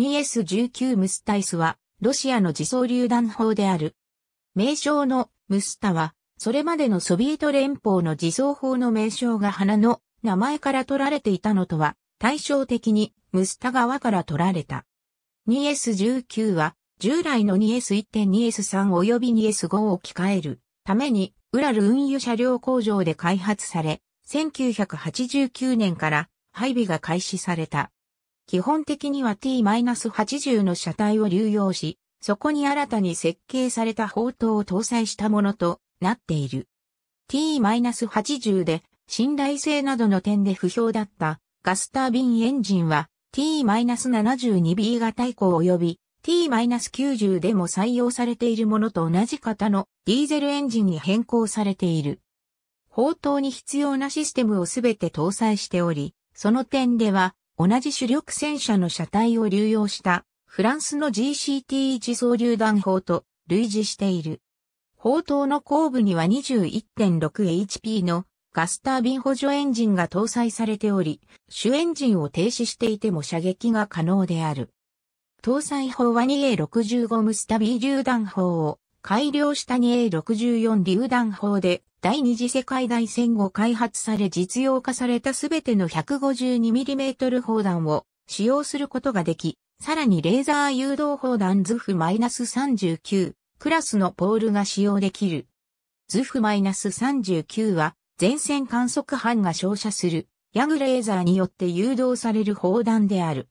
2S19 ムスタイスは、ロシアの自走榴弾砲である。名称のムスタは、それまでのソビエト連邦の自走砲の名称が花の名前から取られていたのとは、対照的にムスタ側から取られた。2S19 は、従来の 2S1.2S3 及び 2S5 を置き換えるために、ウラル運輸車両工場で開発され、1989年から配備が開始された。基本的には T-80 の車体を流用し、そこに新たに設計された砲塔を搭載したものとなっている。T-80 で信頼性などの点で不評だったガスタービンエンジンは T-72B 型以降及び T-90 でも採用されているものと同じ型のディーゼルエンジンに変更されている。砲塔に必要なシステムをすべて搭載しており、その点では同じ主力戦車の車体を流用したフランスの GCT 1総榴弾砲と類似している。砲塔の後部には 21.6HP のガスタービン補助エンジンが搭載されており、主エンジンを停止していても射撃が可能である。搭載砲は 2A65 ムスタビー榴弾砲を改良した 2A64 榴弾砲で第二次世界大戦後開発され実用化されたすべての 152mm 砲弾を使用することができ、さらにレーザー誘導砲弾ズフ -39 クラスのポールが使用できる。ズフ -39 は前線観測班が照射するヤグレーザーによって誘導される砲弾である。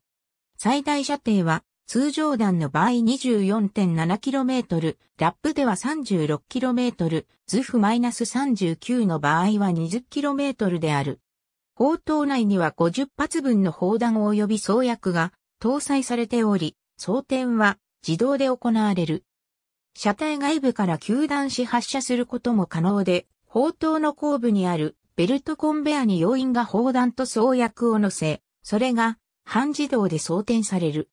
最大射程は通常弾の場合 24.7km、ラップでは 36km、ズフ -39 の場合は 20km である。砲塔内には50発分の砲弾及び装薬が搭載されており、装填は自動で行われる。車体外部から球弾し発射することも可能で、砲塔の後部にあるベルトコンベアに要員が砲弾と装薬を乗せ、それが半自動で装填される。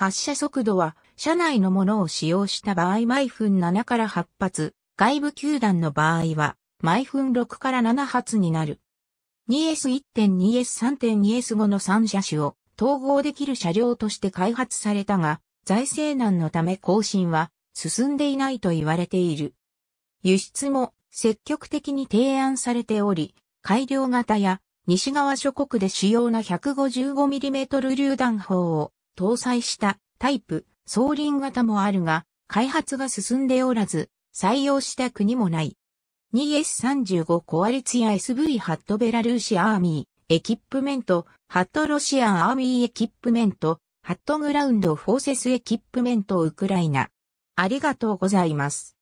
発射速度は、車内のものを使用した場合毎分7から8発、外部球団の場合は、毎分6から7発になる。2S1.2S3.2S5 の3車種を統合できる車両として開発されたが、財政難のため更新は進んでいないと言われている。輸出も積極的に提案されており、改良型や西側諸国で主要な 155mm 榴弾砲を搭載したタイプ、送輪型もあるが、開発が進んでおらず、採用した国もない。2S35 コアリツィア SV ハットベラルーシアーミーエキップメント、ハットロシアンアーミーエキップメント、ハットグラウンドフォーセスエキップメントウクライナ。ありがとうございます。